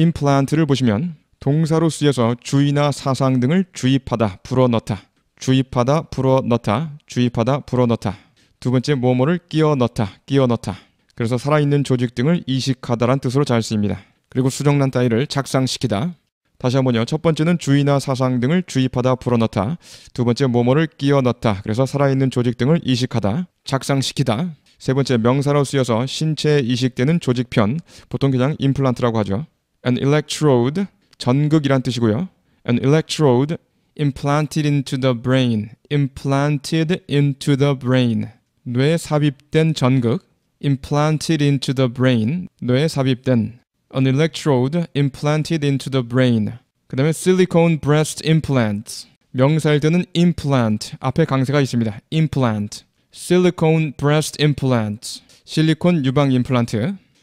임플란트를 보시면 동사로 쓰여서 주의나 사상 등을 주입하다, 불어넣다, 주입하다, 불어넣다, 주입하다, 불어넣다. 두 번째 뭐뭐를 끼어넣다, 끼어넣다. 그래서 살아있는 조직 등을 이식하다란 뜻으로 잘씁니다 그리고 수정란 따위를 작상시키다. 다시 한번요. 첫 번째는 주의나 사상 등을 주입하다, 불어넣다. 두 번째 뭐뭐를 끼어넣다. 그래서 살아있는 조직 등을 이식하다, 작상시키다. 세 번째 명사로 쓰여서 신체에 이식되는 조직편, 보통 그냥 임플란트라고 하죠. an electrode 전극이란 뜻이고요. an electrode implanted into the brain implanted into the brain 뇌 삽입된 전극 implanted into the brain 뇌 삽입된 an electrode implanted into the brain 그 다음에 silicone breast implant 명사일 때는 implant 앞에 강세가 있습니다 implant silicone breast implant 실리콘 유방 임플란트